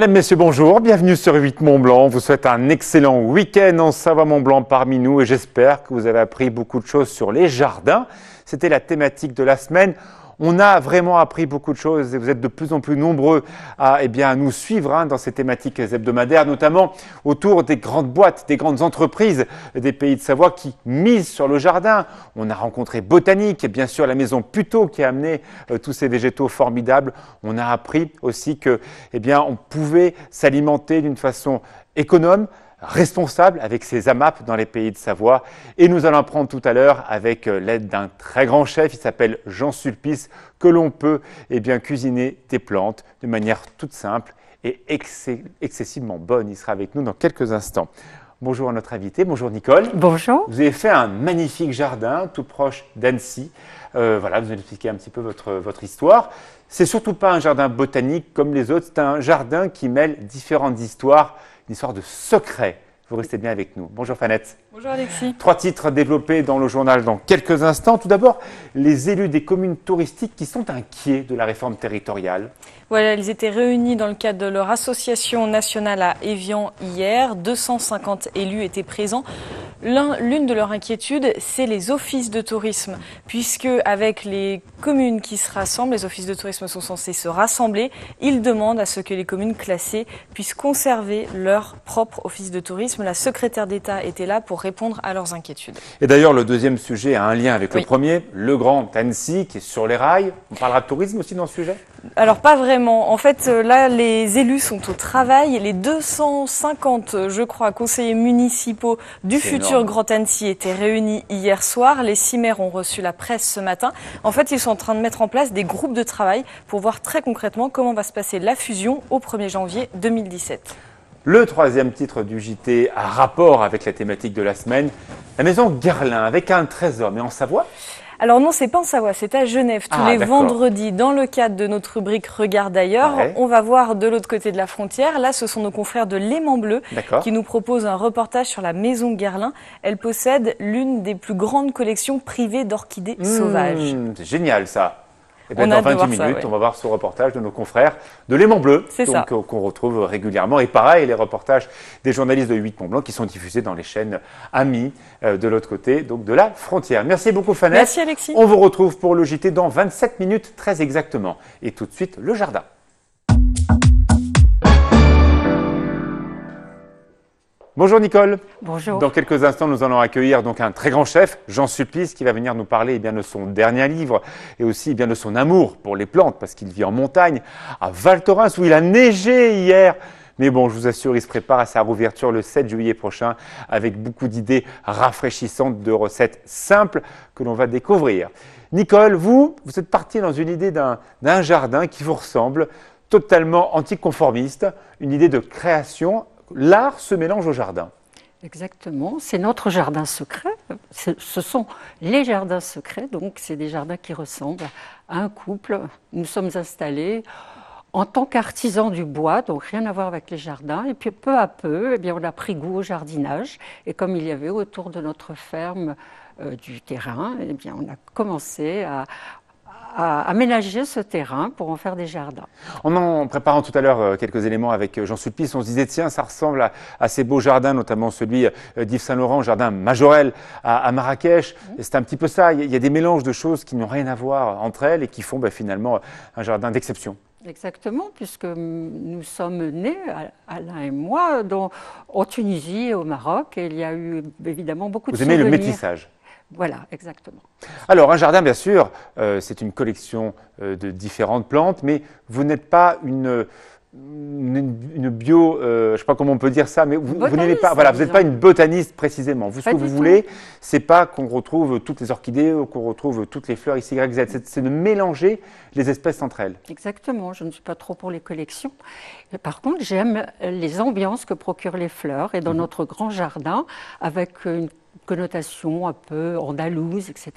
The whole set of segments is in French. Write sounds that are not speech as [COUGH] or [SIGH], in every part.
Mesdames, Messieurs, bonjour. Bienvenue sur 8 Mont Blanc. vous souhaite un excellent week-end en Savoie Mont Blanc parmi nous et j'espère que vous avez appris beaucoup de choses sur les jardins. C'était la thématique de la semaine. On a vraiment appris beaucoup de choses et vous êtes de plus en plus nombreux à, eh nous suivre hein, dans ces thématiques hebdomadaires, notamment autour des grandes boîtes, des grandes entreprises des pays de Savoie qui misent sur le jardin. On a rencontré Botanique et bien sûr la maison Puto qui a amené euh, tous ces végétaux formidables. On a appris aussi que, eh bien, on pouvait s'alimenter d'une façon économe, responsable avec ses AMAP dans les pays de Savoie. Et nous allons apprendre tout à l'heure avec euh, l'aide d'un très grand chef, il s'appelle Jean Sulpice, que l'on peut eh bien, cuisiner des plantes de manière toute simple et excessivement bonne. Il sera avec nous dans quelques instants. Bonjour à notre invité, bonjour Nicole. Bonjour. Vous avez fait un magnifique jardin tout proche d'Annecy. Euh, voilà, vous allez expliquer un petit peu votre, votre histoire. C'est surtout pas un jardin botanique comme les autres, c'est un jardin qui mêle différentes histoires une histoire de secret. Vous restez bien avec nous. Bonjour Fanette. Bonjour Alexis. Trois titres développés dans le journal dans quelques instants. Tout d'abord, les élus des communes touristiques qui sont inquiets de la réforme territoriale. Voilà, ils étaient réunis dans le cadre de leur association nationale à Évian hier. 250 élus étaient présents. L'une de leurs inquiétudes, c'est les offices de tourisme, puisque avec les communes qui se rassemblent, les offices de tourisme sont censés se rassembler. Ils demandent à ce que les communes classées puissent conserver leur propre office de tourisme. La secrétaire d'État était là pour répondre à leurs inquiétudes. Et d'ailleurs, le deuxième sujet a un lien avec le premier, le Grand Annecy qui est sur les rails. On parlera de tourisme aussi dans ce sujet Alors pas vraiment. En fait, euh, là, les élus sont au travail les 250, je crois, conseillers municipaux du futur Grand Annecy étaient réunis hier soir. Les six maires ont reçu la presse ce matin. En fait, ils sont en train de mettre en place des groupes de travail pour voir très concrètement comment va se passer la fusion au 1er janvier 2017. Le troisième titre du JT a rapport avec la thématique de la semaine, la maison Gerlin avec un trésor, mais en Savoie alors non, c'est pas en Savoie, c'est à Genève tous ah, les vendredis dans le cadre de notre rubrique Regarde d'ailleurs, On va voir de l'autre côté de la frontière. Là, ce sont nos confrères de Léman Bleu qui nous proposent un reportage sur la maison gerlin Elle possède l'une des plus grandes collections privées d'orchidées mmh, sauvages. C'est génial ça dans 20 minutes, on va voir ce reportage de nos confrères de Léman Bleu, euh, qu'on retrouve régulièrement. Et pareil, les reportages des journalistes de 8 Mont Blanc qui sont diffusés dans les chaînes Amis euh, de l'autre côté, donc de la frontière. Merci beaucoup, Fanette. Merci, Alexis. On vous retrouve pour le JT dans 27 minutes, très exactement. Et tout de suite, le jardin. Bonjour Nicole. Bonjour. Dans quelques instants, nous allons accueillir donc un très grand chef, Jean Sulpice, qui va venir nous parler eh bien, de son dernier livre et aussi eh bien, de son amour pour les plantes, parce qu'il vit en montagne, à Val Thorens, où il a neigé hier. Mais bon, je vous assure, il se prépare à sa rouverture le 7 juillet prochain avec beaucoup d'idées rafraîchissantes de recettes simples que l'on va découvrir. Nicole, vous, vous êtes partie dans une idée d'un jardin qui vous ressemble, totalement anticonformiste, une idée de création l'art se mélange au jardin. Exactement, c'est notre jardin secret. Ce sont les jardins secrets, donc c'est des jardins qui ressemblent à un couple. Nous sommes installés en tant qu'artisans du bois, donc rien à voir avec les jardins. Et puis peu à peu, eh bien, on a pris goût au jardinage. Et comme il y avait autour de notre ferme euh, du terrain, eh bien, on a commencé à, à aménager ce terrain pour en faire des jardins. En préparant tout à l'heure euh, quelques éléments avec euh, Jean Sulpice, on se disait tiens, ça ressemble à, ces beaux jardins, notamment celui euh, d'Yves Saint-Laurent, jardin Majorel à, Marrakech. C'est un petit peu ça. Il y a des mélanges de choses qui n'ont rien à voir entre elles et qui font bah, finalement un jardin d'exception. Exactement, puisque nous sommes nés, Alain et moi, en Tunisie et au Maroc, et il y a eu évidemment beaucoup de Vous aimez le métissage voilà, exactement. Alors, un jardin, bien sûr, euh, c'est une collection euh, de différentes plantes, mais vous n'êtes pas une, bio, euh, je ne sais pas comment on peut dire ça, mais vous, n'êtes pas, voilà, pas une botaniste précisément. Vous, ce que vous voulez, voulez, c'est pas qu'on retrouve toutes les orchidées, ou qu'on retrouve toutes les fleurs ici C'est de mélanger les espèces entre elles. Exactement. Je ne suis pas trop pour les collections. Par contre, j'aime les ambiances que procurent les fleurs. Et dans mmh. notre grand jardin, avec une connotation un peu andalouse, etc.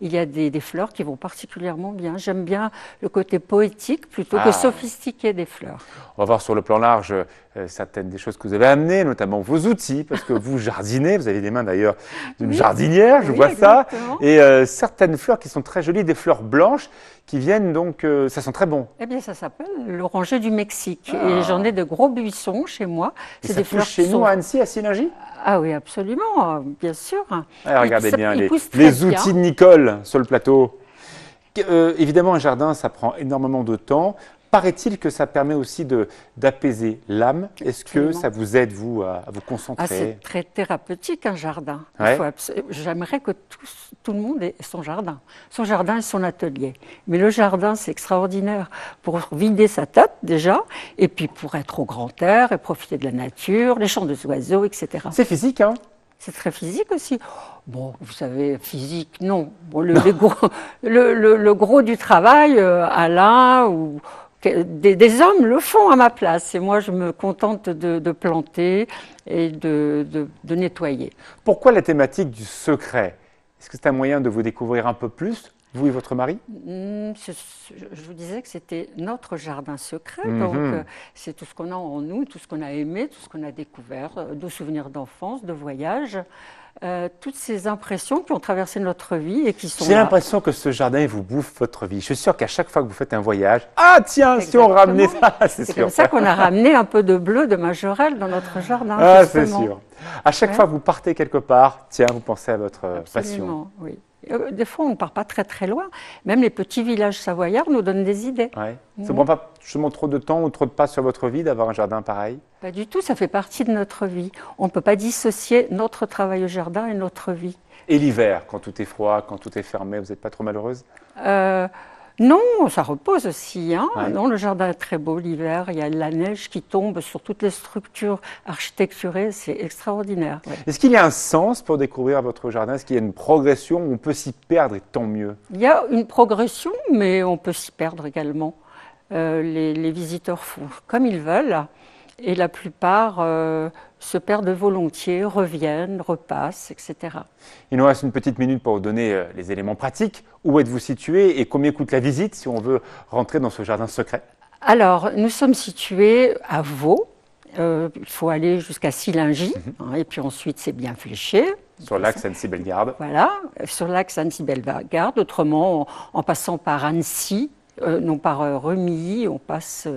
Il y a des, fleurs qui vont particulièrement bien. J'aime bien le côté poétique plutôt que ah. sophistiqué des fleurs. On va voir sur le plan large euh, certaines des choses que vous avez amenées, notamment vos outils, parce que vous jardinez, vous avez les mains d'ailleurs d'une jardinière, je vois ça, et euh, certaines fleurs qui sont très jolies, des fleurs blanches qui viennent donc, euh, ça sent très bon. Eh bien, ça s'appelle l'oranger du Mexique. Ah. Et j'en ai de gros buissons chez moi. C'est des fleurs chez nous à Annecy, à Synergie Ah oui, absolument, bien sûr. Ah, regardez bien les, outils de Nicole sur le plateau. Euh, évidemment, un jardin, ça prend énormément de temps. Paraît-il que ça permet aussi d'apaiser l'âme Est-ce que ça vous aide, vous, à, vous concentrer ah, C'est très thérapeutique, un jardin. J'aimerais que tout, le monde ait son jardin. Son jardin et son atelier. Mais le jardin, c'est extraordinaire pour vider sa tête, déjà, et puis pour être au grand air et profiter de la nature, les chants des oiseaux, etc. C'est physique, hein c'est très physique aussi. Bon, vous savez, physique, non. le, Gros, [LAUGHS] le, gros du travail, euh, Alain ou, des, hommes le font à ma place et moi je me contente de, planter et de, nettoyer. Pourquoi la thématique du secret Est-ce que c'est un moyen de vous découvrir un peu plus, vous et votre mari hmm, Je vous disais que c'était notre jardin secret, mhm. donc euh, c'est tout ce qu'on a en nous, tout ce qu'on a aimé, tout ce qu'on a découvert, euh, de souvenirs d'enfance, de voyages. Euh, toutes ces impressions qui ont traversé notre vie et qui sont. J'ai l'impression que ce jardin vous bouffe votre vie. Je suis sûr qu'à chaque fois que vous faites un voyage, ah tiens, si on ramenait ça, [LAUGHS] c'est comme ça qu'on a ramené un peu de bleu de Majorelle dans notre jardin. Ah, c'est sûr. À chaque fois que vous partez quelque part, tiens, vous pensez à votre Absolument, passion. Oui. Euh, des fois, on ne part pas très très loin. Même les petits villages savoyards nous donnent des idées. Mm. Ça ne prend pas trop de temps ou trop de pas sur votre vie d'avoir un jardin pareil Pas du tout, ça fait partie de notre vie. On ne peut pas dissocier notre travail au jardin et notre vie. Et l'hiver, quand tout est froid, quand tout est fermé, vous n'êtes pas trop malheureuse euh, non, ça repose aussi. Hein. le jardin est très beau l'hiver. Il y a la neige qui tombe sur toutes les structures architecturées. C'est extraordinaire. Est-ce qu'il y a un sens pour découvrir votre jardin Est-ce qu'il y a une progression On peut s'y perdre et tant mieux. Il y a une progression, mais on peut s'y perdre également. Euh, les, visiteurs font comme ils veulent. Et la plupart euh, se perdent volontiers, reviennent, repassent, etc. Il nous reste une petite minute pour vous donner euh, les éléments pratiques. Où êtes-vous situé et combien coûte la visite si on veut rentrer dans ce jardin secret Alors, nous sommes situés à Vaux. Euh, il faut aller jusqu'à Silingy, mhm. hein, et puis ensuite c'est bien fléché. Sur l'axe Annecy-Bellegarde. Voilà, sur l'axe Annecy-Bellegarde. Autrement, en, passant par Annecy, euh, non par Remilly, on passe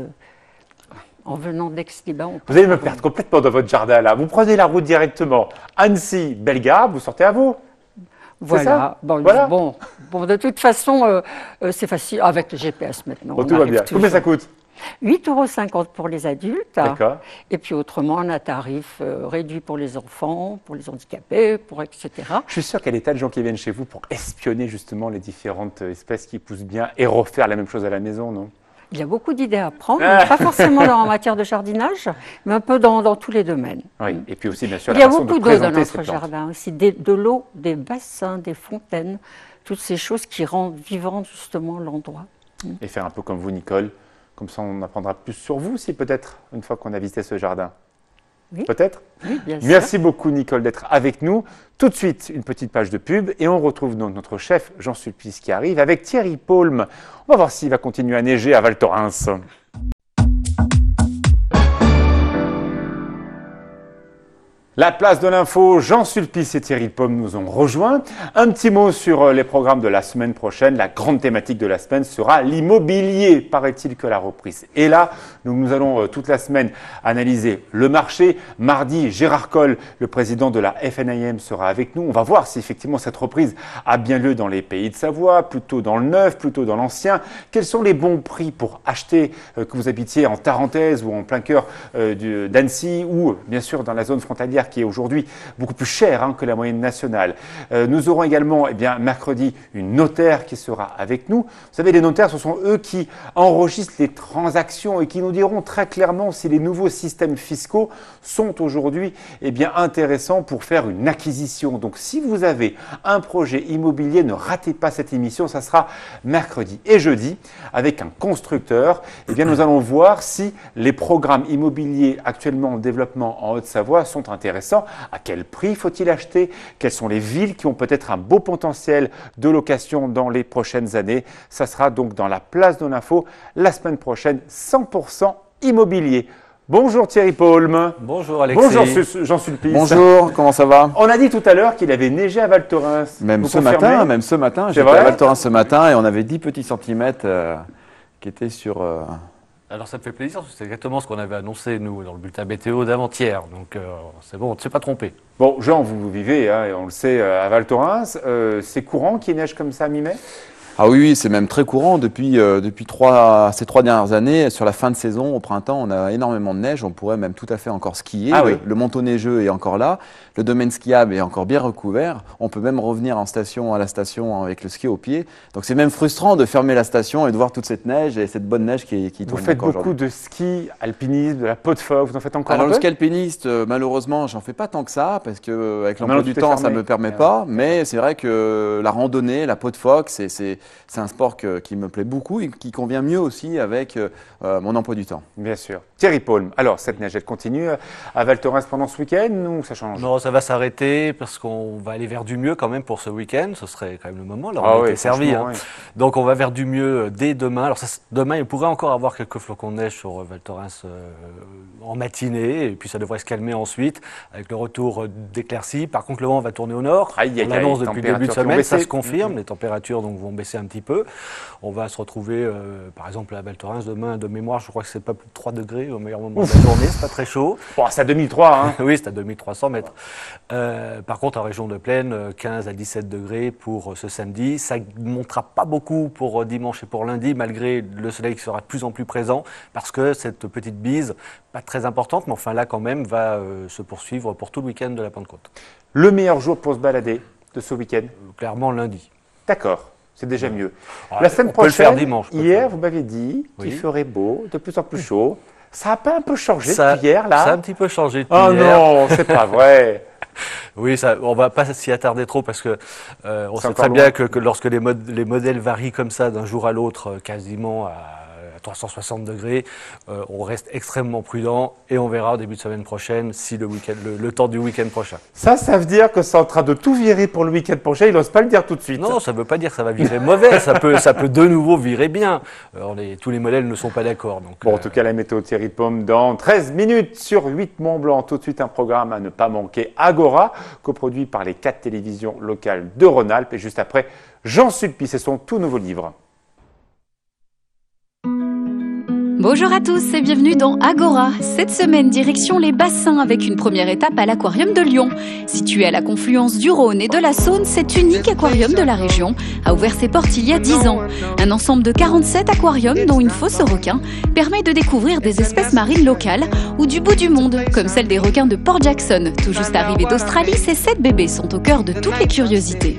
en venant d'Aix-Liban. Vous allez me perdre complètement dans votre jardin là. Vous prenez la route directement Annecy-Bellegarde, vous sortez à vous. Voilà. Bon, de toute façon, euh, euh, c'est facile ah, avec le GPS maintenant. tout va bien. Combien ça coûte 8,50 euros pour les adultes. Hein. Et puis autrement, on a tarif euh, réduit pour les enfants, pour les handicapés, pour etc. Je suis sûr qu'il y a des tas de gens qui viennent chez vous pour espionner justement les différentes espèces qui poussent bien et refaire la même chose à la maison, non il y a beaucoup d'idées à prendre, ah. pas forcément en [LAUGHS] matière de jardinage, mais un peu dans, tous les domaines. Oui, et puis aussi, bien sûr, Il y a beaucoup d'eau de dans notre jardin aussi, de l'eau, des bassins, des fontaines, toutes ces choses qui rendent vivant justement l'endroit. Et faire un peu comme vous, Nicole, comme ça on apprendra plus sur vous aussi peut-être, une fois qu'on a visité ce jardin. Peut-être Oui, bien sûr. Merci beaucoup, Nicole, d'être avec nous. Tout de suite, une petite page de pub et on retrouve donc notre chef Jean Sulpice qui arrive avec Thierry Paulme. On va voir s'il va continuer à neiger à Val Thorens. La place de l'info, Jean Sulpice et Thierry Pomme nous ont rejoints. Un petit mot sur euh, les programmes de la semaine prochaine. La grande thématique de la semaine sera l'immobilier. Paraît-il que la reprise est là. nous allons euh, toute la semaine analyser le marché. Mardi, Gérard Coll, le président de la FNIM, sera avec nous. On va voir si effectivement cette reprise a bien lieu dans les pays de Savoie, plutôt dans le neuf, plutôt dans l'ancien. Quels sont les bons prix pour acheter euh, que vous habitiez en Tarentaise ou en plein cœur d'Annecy ou bien sûr dans la zone frontalière qui est aujourd'hui beaucoup plus cher hein, que la moyenne nationale. Euh, nous aurons également, eh bien, mercredi, une notaire qui sera avec nous. Vous savez, les notaires, ce sont eux qui enregistrent les transactions et qui nous diront très clairement si les nouveaux systèmes fiscaux sont aujourd'hui eh bien, intéressants pour faire une acquisition. Donc, si vous avez un projet immobilier, ne ratez pas cette émission. Ça sera mercredi et jeudi avec un constructeur. Eh bien, nous allons voir si les programmes immobiliers actuellement en développement en Haute-Savoie sont intéressants à quel prix faut-il acheter Quelles sont les villes qui ont peut-être un beau potentiel de location dans les prochaines années Ça sera donc dans la place de l'info la semaine prochaine, 100% immobilier. Bonjour Thierry Paulme. Bonjour Alexis. Bonjour Jean Sulpice. Bonjour, comment ça va On a dit tout à l'heure qu'il avait neigé à Val Thorens. Même ce matin, même ce matin. J'étais à Val Thorens ce matin et on avait 10 petits centimètres euh, qui étaient sur. Euh, alors ça me fait plaisir, c'est exactement ce qu'on avait annoncé, nous, dans le bulletin météo d'avant-hier. Donc euh, c'est bon, on ne s'est pas trompé. Bon, Jean, vous vivez, hein, on le sait, euh, à Val Thorens. Euh, c'est courant qu'il neige comme ça mi-mai ah oui, c'est même très courant. Depuis, euh, depuis trois, ces trois dernières années, sur la fin de saison, au printemps, on a énormément de neige. On pourrait même tout à fait encore skier. Ah le, manteau neigeux est encore là. Le domaine skiable est encore bien recouvert. On peut même revenir en station à la station hein, avec le ski au pied. Donc c'est même frustrant de fermer la station et de voir toute cette neige et cette bonne neige qui, qui Vous faites beaucoup de ski, alpinisme, de la peau de phoque. vous en faites encore un peu le ski alpiniste, euh, malheureusement, j'en fais pas tant que ça parce que euh, avec l'emploi du temps, ça me permet ah pas. Mais c'est vrai que la randonnée, la peau de phoque, c'est c'est un sport qui me plaît beaucoup et qui convient mieux aussi avec euh, euh, mon emploi du temps. Bien sûr. Thierry Paulme, alors cette neige, elle continue à Val Thorens pendant ce week-end ou ça change Non, ça va s'arrêter parce qu'on va aller vers du mieux quand même pour ce week-end. Ce serait quand même le moment. Là, on ah servi. Hein. Donc on va vers du mieux euh, dès demain. Alors demain, il pourrait encore avoir quelques flocons de neige sur Val Thorens en matinée et puis ça devrait se calmer ensuite avec le retour d'éclaircies. Par contre, le vent va tourner au nord. on l'annonce depuis le début de semaine. Ça se confirme. Les températures donc, vont baisser un petit peu. On va se retrouver, euh, par exemple, à Val Thorens demain, de mémoire, je crois que c'est pas plus de 3 degrés au meilleur moment de la journée, c'est pas très chaud. [LAUGHS] c'est à 2003, hein [LAUGHS] Oui, c'est à 2300 mètres. Euh, par contre, en région de plaine, 15 euh, à 17 degrés pour ce samedi. Ça ne montera pas beaucoup pour dimanche et pour lundi, malgré le soleil qui sera de plus en plus présent, parce que cette petite bise, pas très importante, mais enfin là quand même, va se poursuivre pour tout le week-end de la Pentecôte. Le meilleur jour pour se balader de ce week-end Clairement lundi. D'accord. C'est déjà mieux. la semaine prochaine, dimanche, hier, vous m'avez dit qu'il ferait beau, de plus en plus chaud. Ça n'a pas un peu changé ça, depuis hier, là Ça a un petit peu changé depuis ah hier. Oh non, c'est pas vrai [LAUGHS] Oui, ça, on va pas s'y attarder trop parce que euh, on sait très bien que, lorsque les, les, modèles varient comme ça d'un jour à l'autre, euh, quasiment à 360 degrés. Euh, on reste extrêmement prudent et on verra au début de semaine prochaine si le, week le, temps du week-end prochain. Ça, ça veut dire que c'est en train de tout virer pour le week-end prochain. Il n'ose pas le dire tout de suite. Non, ça ne veut pas dire que ça va virer mauvais. ça, peut, ça peut de nouveau virer bien. Euh, tous les modèles ne sont pas d'accord. Donc, bon, en euh, tout cas, la météo Thierry Pomme dans 13 minutes sur 8 Mont Blanc. Tout de suite, un programme à ne pas manquer. Agora, coproduit par les quatre télévisions locales de Rhône-Alpes. Et juste après, Jean Sulpice et son tout nouveau livre. Bonjour à tous et bienvenue dans Agora. Cette semaine, direction les bassins avec une première étape à l'aquarium de Lyon. Situé à la confluence du Rhône et de la Saône, cet unique aquarium de la région a ouvert ses portes il y a 10 ans. Un ensemble de 47 aquariums, dont une fosse requin, permet de découvrir des espèces marines locales ou du bout du monde, comme celle des requins de Port Jackson. Tout juste arrivés d'Australie, ces 7 bébés sont au cœur de toutes les curiosités.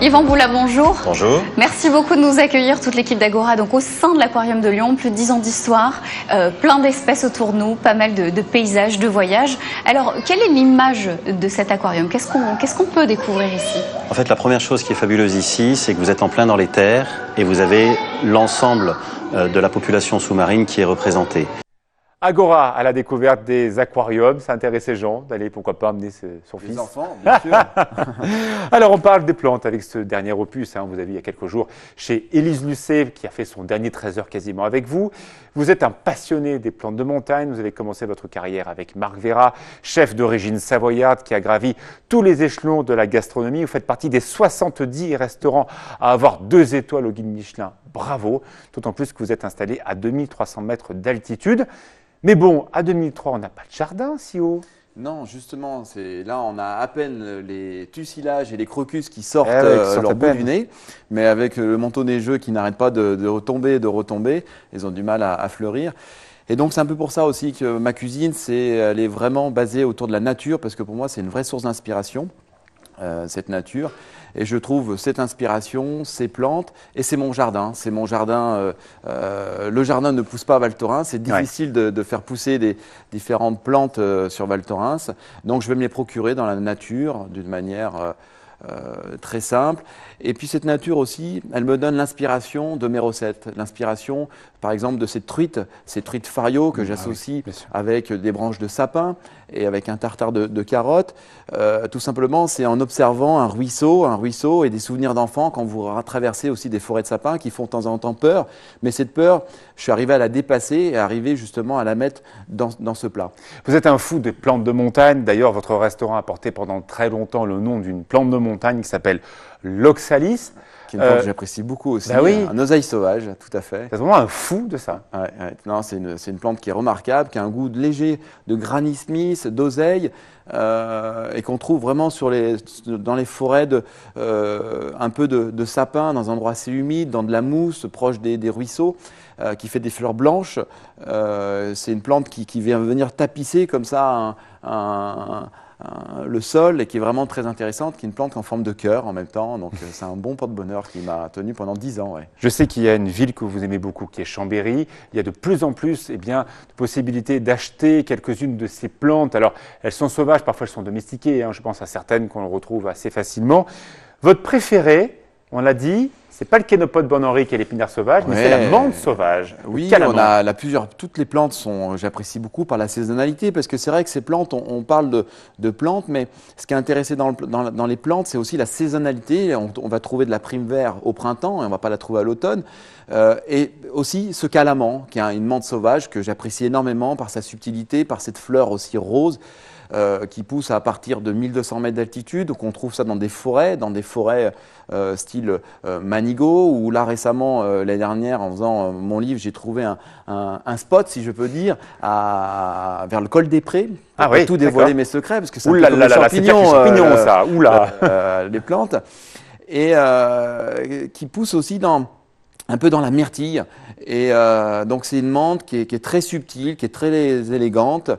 Yvan Boula, bonjour. Bonjour. Merci beaucoup de nous accueillir, toute l'équipe d'Agora, donc au sein de l'Aquarium de Lyon. Plus de 10 ans d'histoire, euh, plein d'espèces autour de nous, pas mal de, paysages, de voyages. Alors, quelle est l'image de cet aquarium Qu'est-ce qu'on peut découvrir ici En fait, la première chose qui est fabuleuse ici, c'est que vous êtes en plein dans les terres et vous avez l'ensemble euh, de la population sous-marine qui est représentée. Agora à la découverte des aquariums, ça intéresse gens d'aller pourquoi pas amener son fils. Les enfants, bien sûr. [LAUGHS] Alors on parle des plantes avec ce dernier opus, hein, vous avez il y a quelques jours chez Élise Lucet qui a fait son dernier 13 heures quasiment avec vous. Vous êtes un passionné des plantes de montagne, vous avez commencé votre carrière avec Marc Vera, chef d'origine savoyarde qui a gravi tous les échelons de la gastronomie. Vous faites partie des 70 restaurants à avoir deux étoiles au guide Michelin. Bravo, d'autant plus que vous êtes installé à 2300 mètres d'altitude. Mais bon, à 2003, on n'a pas de jardin si haut. Non, justement, c'est là on a à peine les tussilages et les crocus qui sortent, eh sur euh, leur bout du nez, mais avec euh, le manteau neigeux qui n'arrête pas de, de, retomber, de retomber, ils ont du mal à, fleurir. Et donc c'est un peu pour ça aussi que ma cuisine, elle est vraiment basée autour de la nature parce que pour moi c'est une vraie source d'inspiration. Euh, cette nature. Et je trouve cette inspiration, ces plantes, et c'est mon jardin. C'est mon jardin. Euh, euh, le jardin ne pousse pas à Val Thorens. C'est difficile de, faire pousser des différentes plantes sur Val Thorens. Donc je vais me les procurer dans la nature d'une manière. très simple. Et puis cette nature aussi, elle me donne l'inspiration de mes recettes. L'inspiration, par exemple, de ces truites, ces truites fario que mmh, ah j'associe avec des branches de sapin et avec un tartare de, carottes. Euh, tout simplement, c'est en observant un ruisseau, un ruisseau et des souvenirs d'enfants quand vous traversez aussi des forêts de sapins qui font de temps en temps peur. Mais cette peur, je suis arrivé à la dépasser et arriver justement à la mettre dans, dans ce plat. Vous êtes un fou des plantes de montagne. D'ailleurs, votre restaurant a porté pendant très longtemps le nom d'une plante de montagne qui s'appelle l'oxalis. Qui est une plante que euh, j'apprécie beaucoup aussi. Bah un oseille sauvage, tout à fait. C'est vraiment un fou de ça. Non, c'est une, une, plante qui est remarquable, qui a un goût léger de granny smith, d'oseille, euh, et qu'on trouve vraiment sur les, dans les forêts de, euh, un peu de, sapin, dans un endroit assez humide, dans de la mousse, proche des, ruisseaux, qui fait des fleurs blanches. c'est une plante qui, vient venir tapisser comme ça un euh, le sol et qui est vraiment très intéressante, qui est une plante en forme de cœur en même temps. Donc euh, c'est un bon porte-bonheur qui m'a tenu pendant dix ans. Je sais qu'il y a une ville que vous aimez beaucoup qui est Chambéry. Il y a de plus en plus et eh bien, de possibilités d'acheter quelques-unes de ces plantes. Alors elles sont sauvages, parfois elles sont domestiquées. Hein. Je pense à certaines qu'on retrouve assez facilement. Votre préférée, on l'a dit, c'est pas le kénopode bon-henri qui est l'épinard sauvage, mais c'est la menthe sauvage. Oui, on a plusieurs, toutes les plantes sont, j'apprécie beaucoup par la saisonnalité, parce que c'est vrai que ces plantes, on, parle de, plantes, mais ce qui est intéressé dans, les plantes, c'est aussi la saisonnalité. On, va trouver de la prime verte au printemps et on va pas la trouver à l'automne. Euh, et aussi ce calamant, qui est une menthe sauvage que j'apprécie énormément par sa subtilité, par cette fleur aussi rose. Euh, qui poussent à partir de 1200 mètres d'altitude, qu'on trouve ça dans des forêts, dans des forêts euh, style euh, Manigo, ou là récemment, l'année dernière, en faisant mon livre, j'ai trouvé un, spot, si je peux dire, à, vers le col des Prés, ah tout dévoiler mes secrets, parce que c'est un peu là, ça, les plantes, et qui poussent aussi dans un peu dans la myrtille. Et donc c'est une menthe qui est, qui est, très subtile, qui est très élégante,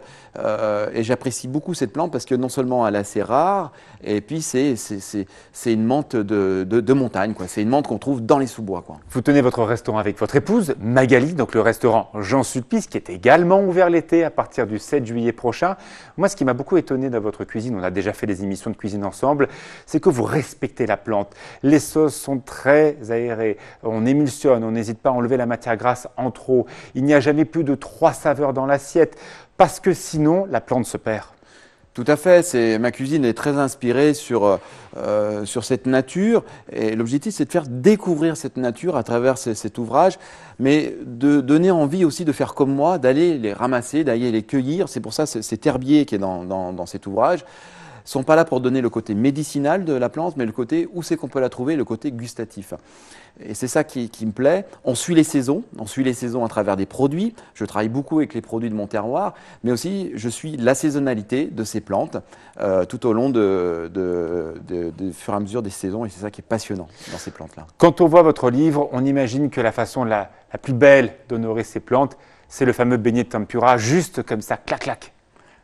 euh, et j'apprécie beaucoup cette plante parce que non seulement elle est assez rare, et puis c'est une menthe de, montagne, C'est une menthe qu'on trouve dans les sous-bois, Vous tenez votre restaurant avec votre épouse, Magali, donc le restaurant Jean Sulpice, qui est également ouvert l'été à partir du 7 juillet prochain. Moi, ce qui m'a beaucoup étonné dans votre cuisine, on a déjà fait des émissions de cuisine ensemble, c'est que vous respectez la plante. Les sauces sont très aérées. On émulsionne, on n'hésite pas à enlever la matière grasse en trop. Il n'y a jamais plus de trois saveurs dans l'assiette parce que sinon la plante se perd. Tout à fait, ma cuisine est très inspirée sur euh, sur cette nature et l'objectif c'est de faire découvrir cette nature à travers cet ouvrage, mais de donner envie aussi de faire comme moi, d'aller les ramasser, d'aller les cueillir. C'est pour ça c'est herbier qui est dans, dans cet ouvrage sont pas là pour donner le côté médicinal de la plante, mais le côté où c'est qu'on peut la trouver, le côté gustatif. Et c'est ça qui, me plaît. On suit les saisons, on suit les saisons à travers des produits. Je travaille beaucoup avec les produits de mon terroir, mais aussi je suis la saisonnalité de ces plantes euh, tout au long de, fur et à mesure des saisons, et c'est ça qui est passionnant dans ces plantes-là. Quand on voit votre livre, on imagine que la façon la, la plus belle d'honorer ces plantes, c'est le fameux beignet de tempura, juste comme ça, clac clac.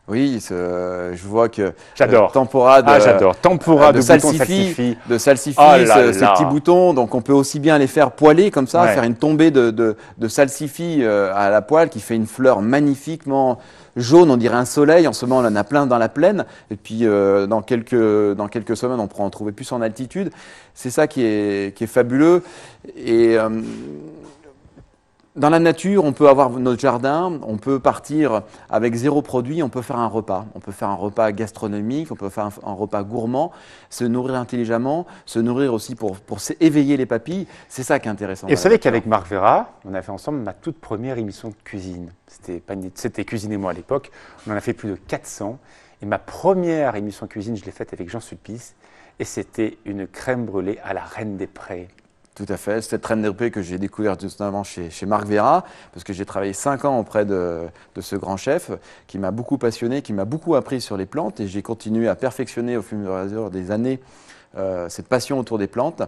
Oui, je vois que j'adore euh, Tempora de ah, euh, de, de salsifis, de oh ces petits boutons. Donc on peut aussi bien les faire poêler comme ça, faire une tombée de, de, salsifis euh, à la poêle qui fait une fleur magnifiquement jaune, on dirait un soleil. En ce moment, on en a plein dans la plaine. Et puis, dans, quelques, dans quelques semaines, on pourra en trouver plus en altitude. C'est ça qui est, qui est fabuleux. Et dans la nature, on peut avoir notre jardin, on peut partir avec zéro produit, on peut faire un repas. On peut faire un repas gastronomique, on peut faire un, repas gourmand, se nourrir intelligemment, se nourrir aussi pour, pour éveiller les papilles. C'est ça qui est intéressant. Et vous savez qu'avec Marc Vera, on a fait ensemble ma toute première émission de cuisine. C'était Cuisine et moi à l'époque. On en a fait plus de 400. Et ma première émission de cuisine, je l'ai faite avec Jean Sulpice. Et c'était une crème brûlée à la Reine des Prés. Tout à fait. Cette traîne pré que j'ai découverte justement chez, chez Marc Vera, parce que j'ai travaillé cinq ans auprès de, ce grand chef qui m'a beaucoup passionné, qui m'a beaucoup appris sur les plantes et j'ai continué à perfectionner au fur et à mesure des années euh, cette passion autour des plantes.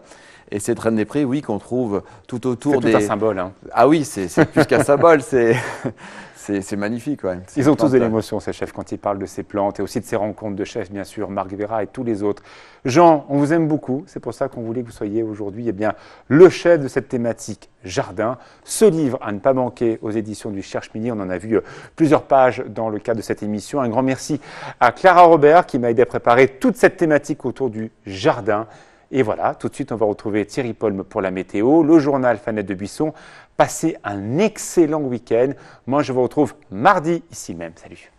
Et cette reine des prés, oui, qu'on trouve tout autour des. C'est un symbole. Hein. Ah oui, c'est plus qu'un symbole. C'est [LAUGHS] C'est magnifique, même. Ils ont tous de l'émotion, ces chefs, quand ils parlent de ces plantes et aussi de ces rencontres de chefs, bien sûr, Marc Vera et tous les autres. Jean, on vous aime beaucoup. C'est pour ça qu'on voulait que vous soyez aujourd'hui eh bien, le chef de cette thématique jardin. Ce livre à ne pas manquer aux éditions du Cherche Midi, on en a vu euh, plusieurs pages dans le cadre de cette émission. Un grand merci à Clara Robert qui m'a aidé à préparer toute cette thématique autour du jardin. Et voilà, tout de suite, on va retrouver Thierry Polme pour la météo, le journal Fanette de Buisson, Passez un excellent week-end. Moi, je vous retrouve mardi ici même. Salut.